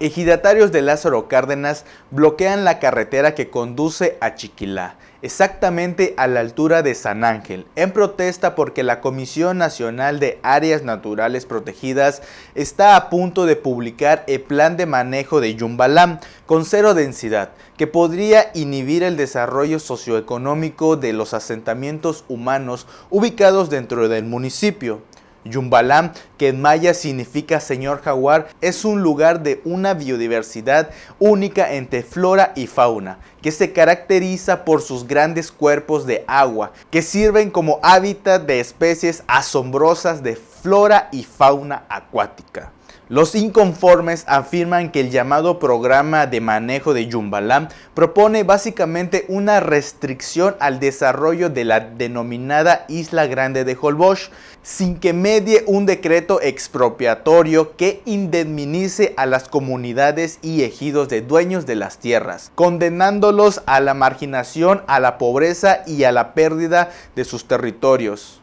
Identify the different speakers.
Speaker 1: Ejidatarios de Lázaro Cárdenas bloquean la carretera que conduce a Chiquilá, exactamente a la altura de San Ángel, en protesta porque la Comisión Nacional de Áreas Naturales Protegidas está a punto de publicar el plan de manejo de Yumbalam con cero densidad, que podría inhibir el desarrollo socioeconómico de los asentamientos humanos ubicados dentro del municipio. Yumbalam, que en maya significa señor jaguar, es un lugar de una biodiversidad única entre flora y fauna, que se caracteriza por sus grandes cuerpos de agua, que sirven como hábitat de especies asombrosas de flora y fauna acuática. Los inconformes afirman que el llamado programa de manejo de Yumbalam propone básicamente una restricción al desarrollo de la denominada Isla Grande de Holbosch sin que medie un decreto expropiatorio que indemnice a las comunidades y ejidos de dueños de las tierras, condenándolos a la marginación, a la pobreza y a la pérdida de sus territorios.